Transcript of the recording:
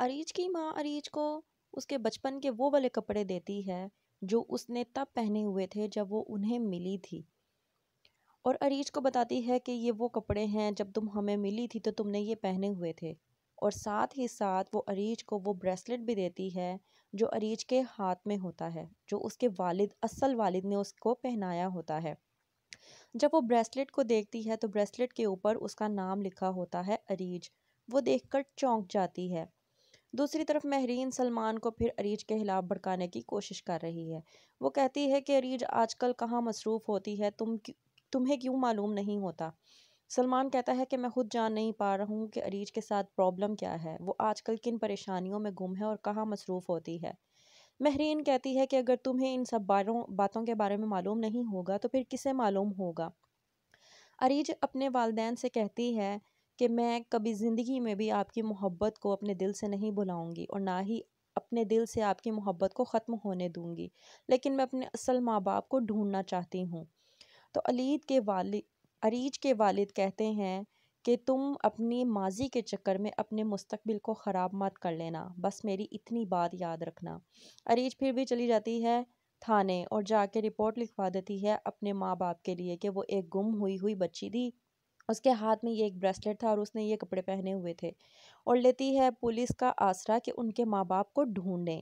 अरीज की माँ अरीज को उसके बचपन के वो वाले कपड़े देती है जो उसने तब पहने हुए थे जब वो उन्हें मिली थी और अरीज को बताती है कि ये वो कपड़े हैं जब तुम हमें मिली थी तो तुमने ये पहने हुए थे और साथ ही साथ वो अरीज को वो ब्रेसलेट भी देती है जो अरीज के हाथ में होता है जो उसके वालिद असल वालिद ने उसको पहनाया होता है जब वो ब्रेसलेट को देखती है तो ब्रेसलेट के ऊपर उसका नाम लिखा होता है अरीज वो देखकर चौंक जाती है दूसरी तरफ महरीन सलमान को फिर अरीज के खिलाफ भड़काने की कोशिश कर रही है वो कहती है कि अरीज आजकल कहाँ मसरूफ़ होती है तुम तुम्हें क्यों मालूम नहीं होता सलमान कहता है कि मैं खुद जान नहीं पा रहा हूँ कि अरीज के साथ प्रॉब्लम क्या है वो आजकल किन परेशानियों में गुम है और कहाँ मसरूफ़ होती है महरीन कहती है कि अगर तुम्हें इन सब बारों बातों के बारे में मालूम नहीं होगा तो फिर किसे मालूम होगा अरीज अपने वालदेन से कहती है कि मैं कभी ज़िंदगी में भी आपकी मोहब्बत को अपने दिल से नहीं भुलाऊंगी और ना ही अपने दिल से आपकी मोहब्बत को ख़त्म होने दूँगी लेकिन मैं अपने असल माँ बाप को ढूँढना चाहती हूँ तो अलीद के वाल अरीज के वालिद कहते हैं कि तुम अपनी माजी के चक्कर में अपने मुस्तबिल को ख़राब मत कर लेना बस मेरी इतनी बात याद रखना अरीज फिर भी चली जाती है थाने और जाके रिपोर्ट लिखवा देती है अपने माँ बाप के लिए कि वो एक गुम हुई हुई बच्ची थी उसके हाथ में ये एक ब्रेसलेट था और उसने ये कपड़े पहने हुए थे और लेती है पुलिस का आसरा कि उनके माँ बाप को ढूंढें